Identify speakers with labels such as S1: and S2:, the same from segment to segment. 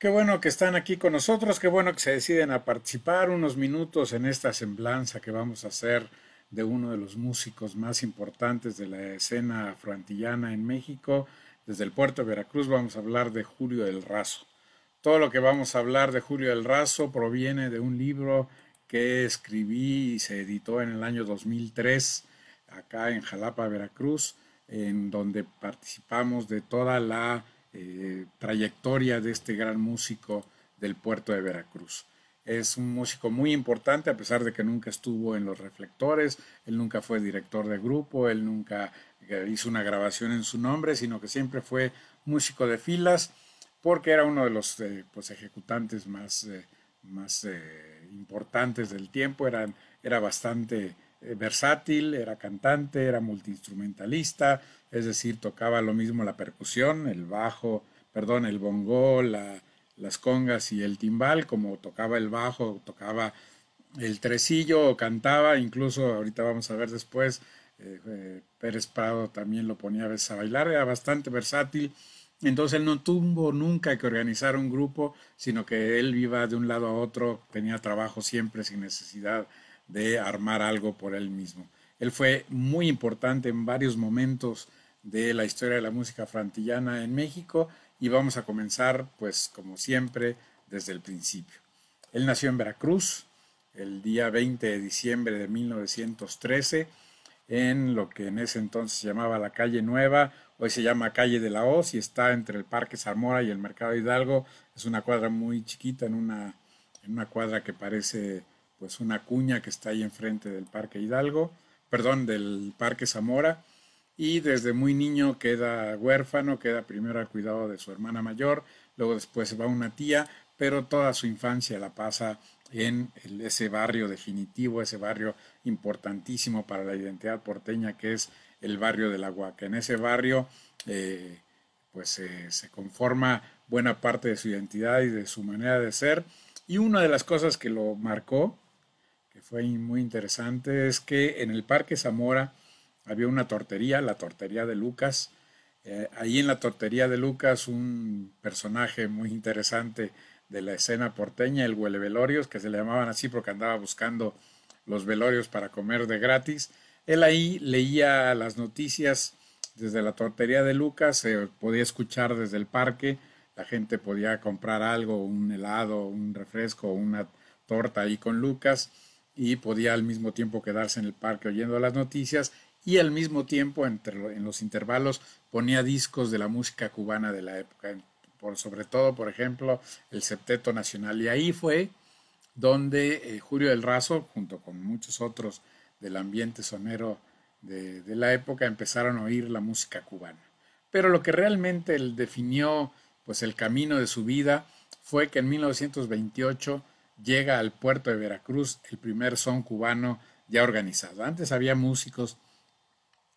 S1: Qué bueno que están aquí con nosotros, qué bueno que se deciden a participar unos minutos en esta semblanza que vamos a hacer de uno de los músicos más importantes de la escena afroantillana en México. Desde el puerto de Veracruz vamos a hablar de Julio del Razo. Todo lo que vamos a hablar de Julio del Razo proviene de un libro que escribí y se editó en el año 2003 acá en Jalapa, Veracruz, en donde participamos de toda la eh, trayectoria de este gran músico del puerto de Veracruz. Es un músico muy importante, a pesar de que nunca estuvo en los reflectores, él nunca fue director de grupo, él nunca eh, hizo una grabación en su nombre, sino que siempre fue músico de filas, porque era uno de los eh, pues, ejecutantes más, más importantes del tiempo, era, era bastante eh, versátil, era cantante, era multiinstrumentalista, es decir, tocaba lo mismo la percusión, el bajo, perdón, el bongó, las congas y el timbal, como tocaba el bajo, tocaba el tresillo, cantaba, incluso ahorita vamos a ver después, eh, eh, Pérez Prado también lo ponía a veces a bailar, era bastante versátil. Entonces él no tuvo nunca que organizar un grupo, sino que él iba de un lado a otro, tenía trabajo siempre sin necesidad de armar algo por él mismo. Él fue muy importante en varios momentos de la historia de la música frantillana en México y vamos a comenzar, pues como siempre, desde el principio. Él nació en Veracruz el día 20 de diciembre de 1913 en lo que en ese entonces se llamaba la calle Nueva, hoy se llama calle de la Hoz y está entre el Parque Zamora y el Mercado Hidalgo. Es una cuadra muy chiquita en una, en una cuadra que parece pues una cuña que está ahí enfrente del Parque Hidalgo, perdón, del Parque Zamora, y desde muy niño queda huérfano, queda primero al cuidado de su hermana mayor, luego después va una tía, pero toda su infancia la pasa en ese barrio definitivo, ese barrio importantísimo para la identidad porteña que es el barrio de la Huaca. En ese barrio eh, pues eh, se conforma buena parte de su identidad y de su manera de ser. Y una de las cosas que lo marcó fue muy interesante es que en el Parque Zamora había una tortería, la tortería de Lucas. Eh, ahí en la tortería de Lucas un personaje muy interesante de la escena porteña, el huele velorios, que se le llamaban así porque andaba buscando los velorios para comer de gratis. Él ahí leía las noticias desde la tortería de Lucas, se podía escuchar desde el parque, la gente podía comprar algo, un helado, un refresco, una torta ahí con Lucas y podía al mismo tiempo quedarse en el parque oyendo las noticias y al mismo tiempo entre, en los intervalos ponía discos de la música cubana de la época, por, sobre todo, por ejemplo, el Septeto Nacional. Y ahí fue donde eh, Julio del Razo, junto con muchos otros del ambiente sonero de, la época, empezaron a oír la música cubana. Pero lo que realmente él definió pues, el camino de su vida fue que en 1928 llega al puerto de Veracruz el primer son cubano ya organizado. Antes había músicos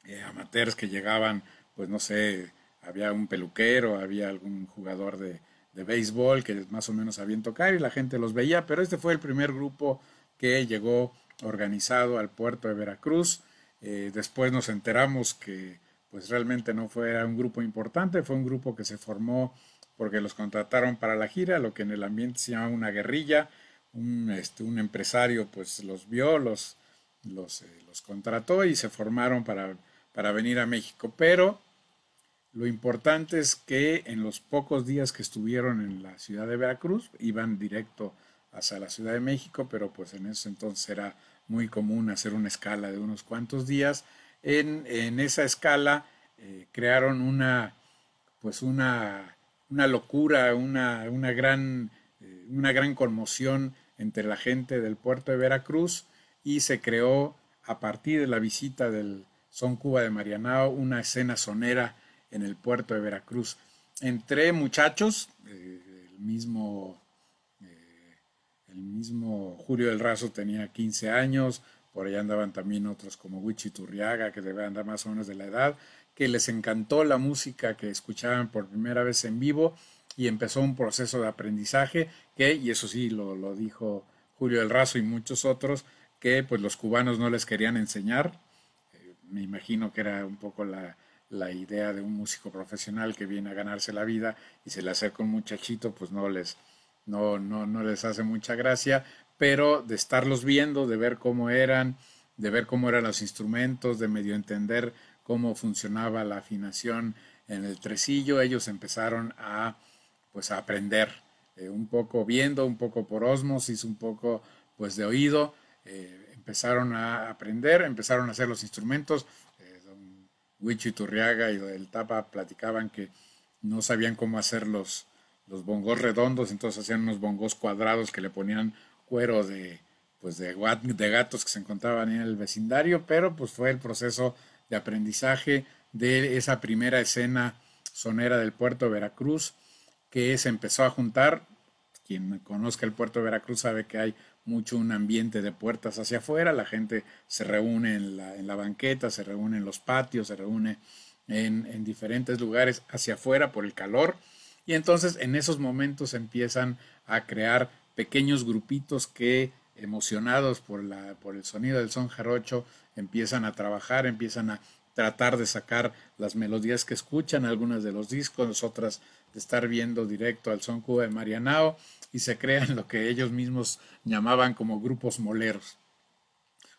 S1: eh, amateurs que llegaban, pues no sé, había un peluquero, había algún jugador de, béisbol que más o menos sabían tocar y la gente los veía, pero este fue el primer grupo que llegó organizado al puerto de Veracruz. Eh, después nos enteramos que pues realmente no fue un grupo importante, fue un grupo que se formó porque los contrataron para la gira, lo que en el ambiente se llama una guerrilla, un, este, un empresario pues los vio, los, eh, los, contrató y se formaron para, para venir a México. Pero lo importante es que en los pocos días que estuvieron en la ciudad de Veracruz, iban directo hacia la Ciudad de México, pero pues en ese entonces era muy común hacer una escala de unos cuantos días. En, esa escala eh, crearon una, pues una, una locura, una, una, gran, eh, una gran conmoción entre la gente del puerto de Veracruz y se creó a partir de la visita del Son Cuba de Marianao una escena sonera en el puerto de Veracruz. Entre muchachos, eh, el, mismo, eh, el mismo Julio del Razo tenía 15 años, por allá andaban también otros como Wichi Turriaga, que debe andar más o menos de la edad, que les encantó la música que escuchaban por primera vez en vivo y empezó un proceso de aprendizaje que, y eso sí lo, dijo Julio El Razo y muchos otros, que pues los cubanos no les querían enseñar. Eh, me imagino que era un poco la, idea de un músico profesional que viene a ganarse la vida y se le acerca un muchachito, pues no les, no, no, no les hace mucha gracia, pero de estarlos viendo, de ver cómo eran, de ver cómo eran los instrumentos, de medio entender cómo funcionaba la afinación en el tresillo, ellos empezaron a pues a aprender, eh, un poco viendo, un poco por osmosis, un poco pues de oído, eh, empezaron a aprender, empezaron a hacer los instrumentos. Eh, don Turriaga y el Tapa platicaban que no sabían cómo hacer los, bongos redondos, entonces hacían unos bongos cuadrados que le ponían cuero de, pues de, de gatos que se encontraban en el vecindario, pero pues fue el proceso de aprendizaje de esa primera escena sonera del puerto de Veracruz que se empezó a juntar. Quien conozca el puerto de Veracruz sabe que hay mucho un ambiente de puertas hacia afuera, la gente se reúne en la, banqueta, se reúne en los patios, se reúne en, en diferentes lugares hacia afuera por el calor. Y entonces en esos momentos empiezan a crear pequeños grupitos que emocionados por, la, por el sonido del son jarocho empiezan a trabajar, empiezan a tratar de sacar las melodías que escuchan, algunas de los discos, otras de estar viendo directo al Son Cuba de Marianao y se crean lo que ellos mismos llamaban como grupos moleros.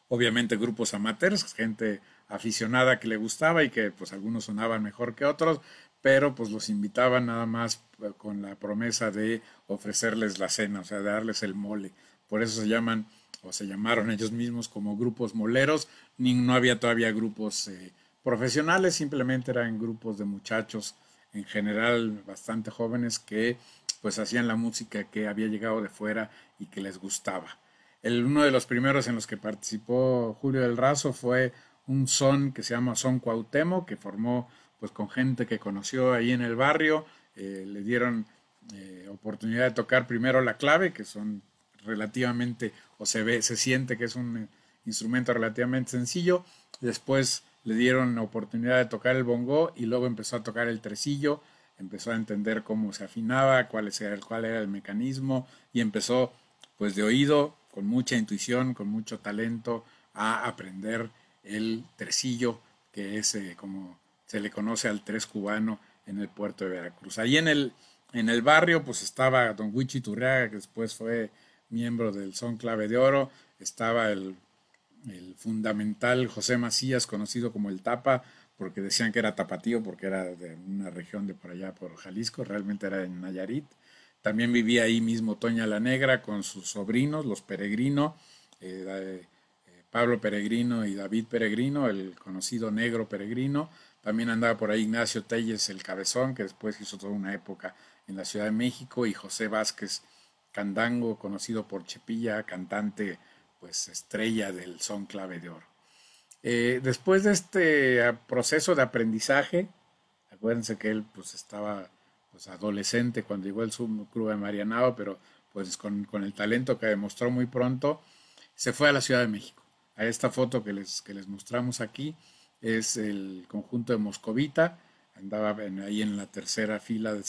S1: Obviamente grupos amateurs, gente aficionada que le gustaba y que pues algunos sonaban mejor que otros, pero pues los invitaban nada más eh, con la promesa de ofrecerles la cena, o sea, de darles el mole. Por eso se llaman o se llamaron ellos mismos como grupos moleros, ni, no había todavía grupos eh, profesionales, simplemente eran grupos de muchachos en general bastante jóvenes que pues hacían la música que había llegado de fuera y que les gustaba. El, uno de los primeros en los que participó Julio del Razo fue un son que se llama Son Cuautemo, que formó pues con gente que conoció ahí en el barrio, eh, le dieron eh, oportunidad de tocar primero la clave, que son relativamente, o se ve, se siente que es un eh, instrumento relativamente sencillo, después le dieron la oportunidad de tocar el bongo y luego empezó a tocar el tresillo, empezó a entender cómo se afinaba, cuál era, cuál era el mecanismo y empezó pues de oído, con mucha intuición, con mucho talento, a aprender el tresillo, que es eh, como se le conoce al tres cubano en el puerto de Veracruz. Ahí en el, en el barrio pues estaba don Huichi Turriaga, que después fue miembro del Son Clave de Oro, estaba el el fundamental José Macías, conocido como el Tapa, porque decían que era tapatío, porque era de una región de por allá, por Jalisco, realmente era en Nayarit. También vivía ahí mismo Toña la Negra con sus sobrinos, los Peregrino, eh, eh, Pablo Peregrino y David Peregrino, el conocido negro Peregrino. También andaba por ahí Ignacio Telles el Cabezón, que después hizo toda una época en la Ciudad de México, y José Vázquez Candango, conocido por Chepilla, cantante pues, estrella del son clave de oro. Eh, después de este ah, proceso de aprendizaje, acuérdense que él pues estaba pues, adolescente cuando llegó al club de Marianao, pero pues con, el talento que demostró muy pronto, se fue a la Ciudad de México. A esta foto que les, mostramos aquí es el conjunto de Moscovita, andaba ahí en la tercera fila, de,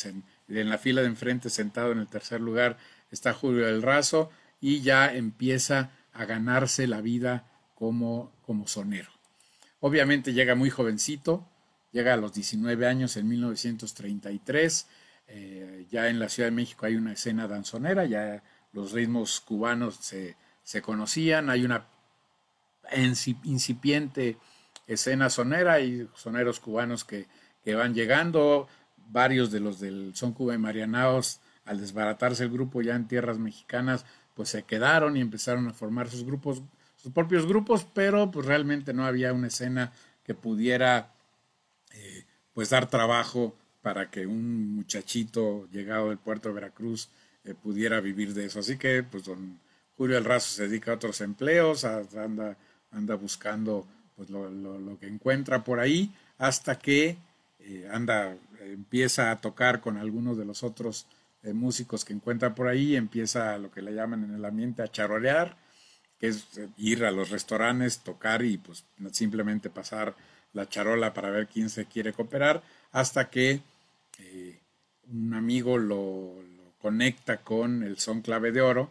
S1: en la fila de enfrente, sentado en el tercer lugar, está Julio del Razo y ya empieza a ganarse la vida como, como sonero. Obviamente llega muy jovencito, llega a los 19 años en 1933, eh, ya en la Ciudad de México hay una escena danzonera, ya los ritmos cubanos se, conocían, hay una incipiente escena sonera y soneros cubanos que, que, van llegando, varios de los del Son Cuba y Marianaos, al desbaratarse el grupo ya en tierras mexicanas, pues se quedaron y empezaron a formar sus grupos, sus propios grupos, pero pues realmente no había una escena que pudiera eh, pues dar trabajo para que un muchachito llegado del puerto de Veracruz eh, pudiera vivir de eso. Así que pues don Julio El Razo se dedica a otros empleos, anda, anda buscando pues lo, que encuentra por ahí hasta que eh, anda empieza a tocar con algunos de los otros eh, músicos que encuentra por ahí, empieza lo que le llaman en el ambiente a charolear, que es eh, ir a los restaurantes, tocar y pues simplemente pasar la charola para ver quién se quiere cooperar, hasta que eh, un amigo lo, conecta con el son clave de oro,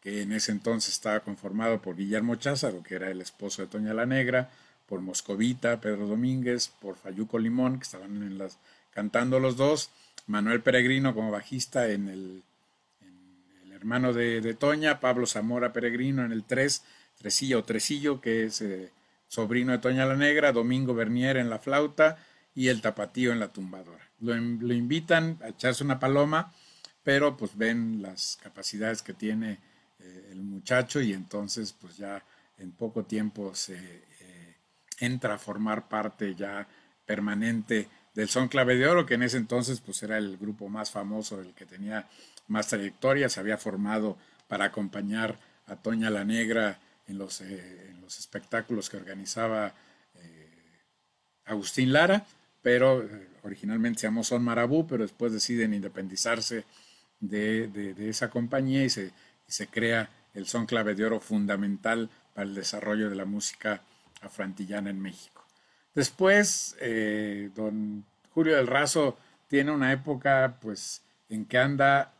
S1: que en ese entonces estaba conformado por Guillermo Cházaro, que era el esposo de Toña la Negra, por Moscovita, Pedro Domínguez, por Fayuco Limón, que estaban en las, cantando los dos, Manuel Peregrino como bajista en el, hermano de, Toña, Pablo Zamora Peregrino en el 3, Tresillo o Tresillo, que es eh, sobrino de Toña la Negra, Domingo Bernier en la flauta y el tapatío en la tumbadora. Lo, invitan a echarse una paloma, pero pues ven las capacidades que tiene eh, el muchacho y entonces pues ya en poco tiempo se eh, entra a formar parte ya permanente del Son Clave de Oro, que en ese entonces pues era el grupo más famoso, el que tenía más trayectoria, se había formado para acompañar a Toña la Negra en los, eh, en los espectáculos que organizaba eh, Agustín Lara, pero eh, originalmente se llamó Son Marabú, pero después deciden independizarse de, de, esa compañía y se, y se crea el Son Clave de Oro fundamental para el desarrollo de la música afrantillana en México. Después, eh, don Julio del Razo tiene una época, pues, en que anda,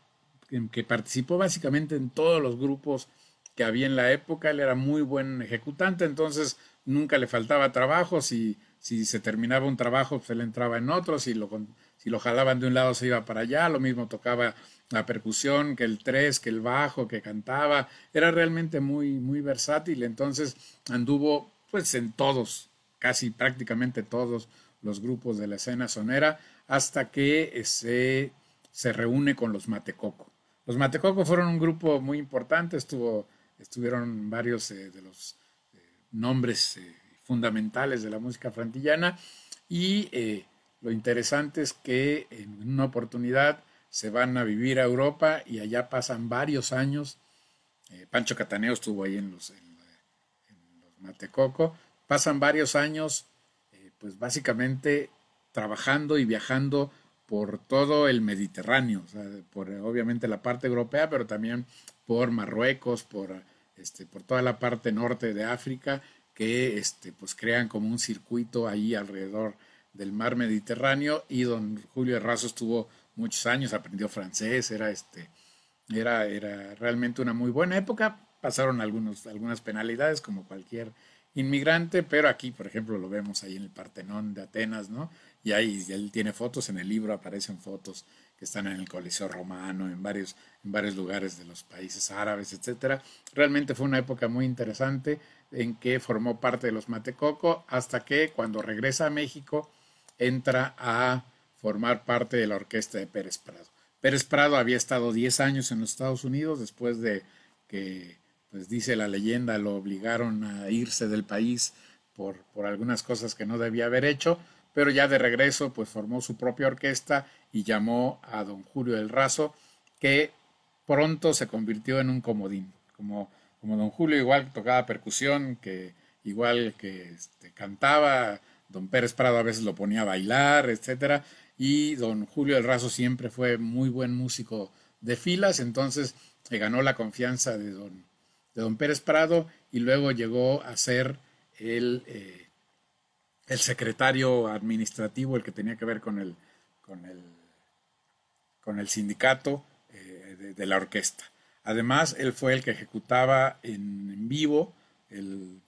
S1: en que participó básicamente en todos los grupos que había en la época. Él era muy buen ejecutante, entonces nunca le faltaba trabajo. Si, si se terminaba un trabajo, se pues, le entraba en otro. Si lo, si lo jalaban de un lado, se iba para allá. Lo mismo tocaba la percusión, que el tres, que el bajo, que cantaba. Era realmente muy, muy versátil. Entonces anduvo, pues, en todos casi prácticamente todos los grupos de la escena sonera, hasta que se, este, se reúne con los Matecoco. Los Matecoco fueron un grupo muy importante, estuvo, estuvieron varios eh, de los eh, nombres eh, fundamentales de la música frantillana y lo interesante es que en una oportunidad se van a vivir a Europa y allá pasan varios años. Pancho Cataneo estuvo ahí en los Matecoco, pasan varios años, eh, pues básicamente trabajando y viajando por todo el Mediterráneo, por eh, obviamente la parte europea, pero también por Marruecos, por, este, por toda la parte norte de África, que este, pues crean como un circuito ahí alrededor del mar Mediterráneo y don Julio Herrazo estuvo muchos años, aprendió francés, era, este, era, era realmente una muy buena época, pasaron algunos, algunas penalidades como cualquier inmigrante, pero aquí, por ejemplo, lo vemos ahí en el Partenón de Atenas, ¿no? Y ahí él tiene fotos, en el libro aparecen fotos que están en el Coliseo Romano, en varios, en varios lugares de los países árabes, etcétera. Realmente fue una época muy interesante en que formó parte de los Matecoco, hasta que cuando regresa a México entra a formar parte de la orquesta de Pérez Prado. Pérez Prado había estado 10 años en los Estados Unidos después de que pues dice la leyenda, lo obligaron a irse del país por, por algunas cosas que no debía haber hecho, pero ya de regreso pues formó su propia orquesta y llamó a don Julio el Raso que pronto se convirtió en un comodín, como, como don Julio igual tocaba percusión, que igual que este, cantaba, don Pérez Prado a veces lo ponía a bailar, etcétera, y don Julio el Raso siempre fue muy buen músico de filas, entonces ganó la confianza de don de don Pérez Prado y luego llegó a ser el, eh, el secretario administrativo, el que tenía que ver con el, con con el sindicato eh, de, la orquesta. Además, él fue el que ejecutaba en, vivo el,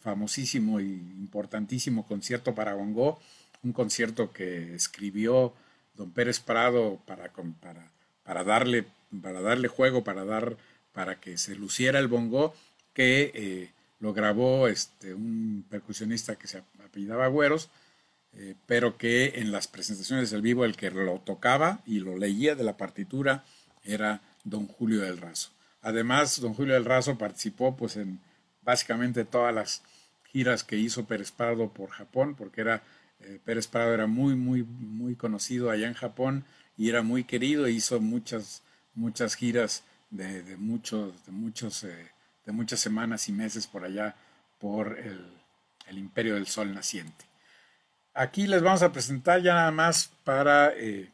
S1: famosísimo y importantísimo concierto para Gongó, un concierto que escribió don Pérez Prado para, para, darle, para darle juego, para dar para que se luciera el bongo, que eh, lo grabó este, un percusionista que se apellidaba Güeros, eh, pero que en las presentaciones del vivo el que lo tocaba y lo leía de la partitura era don Julio del Razo. Además, don Julio del Razo participó pues, en básicamente todas las giras que hizo Pérez Prado por Japón, porque era, eh, Pérez Prado era muy, muy, muy conocido allá en Japón y era muy querido, hizo muchas, muchas giras de, muchos, eh, de, muchas semanas y meses por allá por el, imperio del sol naciente. Aquí les vamos a presentar ya nada más para, eh,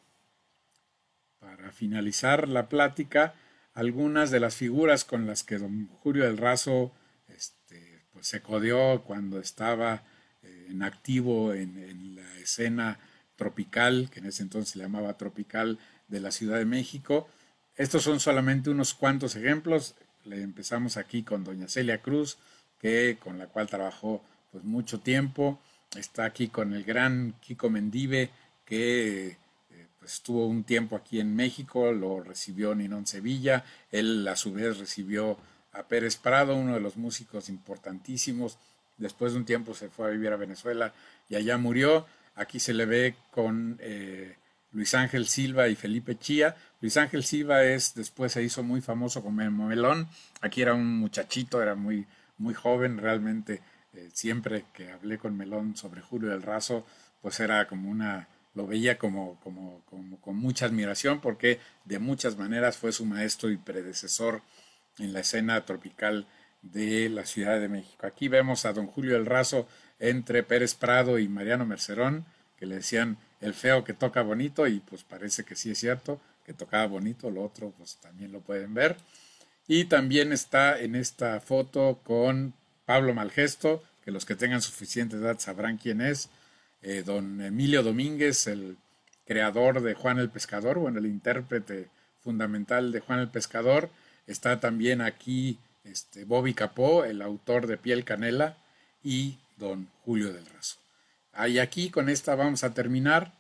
S1: para finalizar la plática algunas de las figuras con las que don Julio del Razo este, pues se codeó cuando estaba eh, en activo en, en, la escena tropical, que en ese entonces se llamaba tropical de la Ciudad de México. Estos son solamente unos cuantos ejemplos. Le empezamos aquí con doña Celia Cruz, que, con la cual trabajó pues, mucho tiempo. Está aquí con el gran Kiko Mendive, que eh, pues, estuvo un tiempo aquí en México, lo recibió Ninón Sevilla. Él a su vez recibió a Pérez Prado, uno de los músicos importantísimos. Después de un tiempo se fue a vivir a Venezuela y allá murió. Aquí se le ve con... Eh, Luis Ángel Silva y Felipe Chía. Luis Ángel Silva es, después se hizo muy famoso con Melón. Aquí era un muchachito, era muy, muy joven realmente. Eh, siempre que hablé con Melón sobre Julio del Razo, pues era como una, lo veía como, como, como, con mucha admiración porque de muchas maneras fue su maestro y predecesor en la escena tropical de la Ciudad de México. Aquí vemos a don Julio del Razo entre Pérez Prado y Mariano Mercerón, que le decían el feo que toca bonito y pues parece que sí es cierto, que tocaba bonito, lo otro pues también lo pueden ver. Y también está en esta foto con Pablo Malgesto, que los que tengan suficiente edad sabrán quién es, eh, don Emilio Domínguez, el creador de Juan el Pescador, bueno, el intérprete fundamental de Juan el Pescador. Está también aquí este, Bobby Capó, el autor de Piel Canela, y don Julio del Razo. Ah, y aquí con esta vamos a terminar.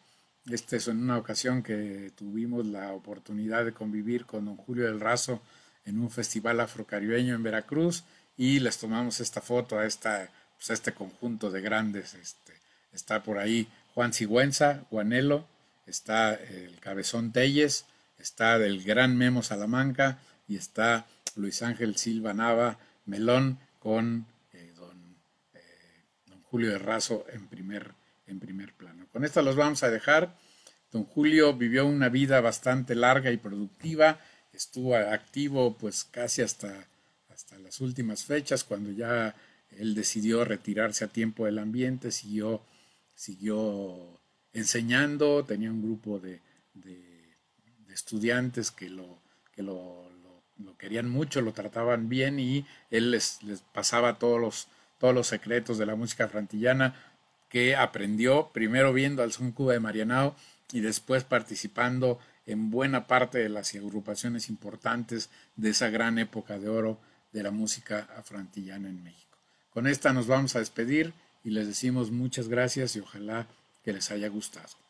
S1: Esta es en una ocasión que tuvimos la oportunidad de convivir con don Julio del Razo en un festival afrocaribeño en Veracruz y les tomamos esta foto a, esta, pues, este conjunto de grandes. Este, está por ahí Juan Sigüenza, Juanelo, está el Cabezón Telles, está del gran Memo Salamanca y está Luis Ángel Silva Nava Melón con Julio de Razo en primer, en primer plano. Con esto los vamos a dejar. Don Julio vivió una vida bastante larga y productiva, estuvo activo pues casi hasta, hasta las últimas fechas, cuando ya él decidió retirarse a tiempo del ambiente, siguió, siguió enseñando, tenía un grupo de, de, estudiantes que, lo, que lo, querían mucho, lo trataban bien y él les pasaba todos los todos los secretos de la música frantillana que aprendió primero viendo al Son Cuba de Marianao y después participando en buena parte de las agrupaciones importantes de esa gran época de oro de la música afrantillana en México. Con esta nos vamos a despedir y les decimos muchas gracias y ojalá que les haya gustado.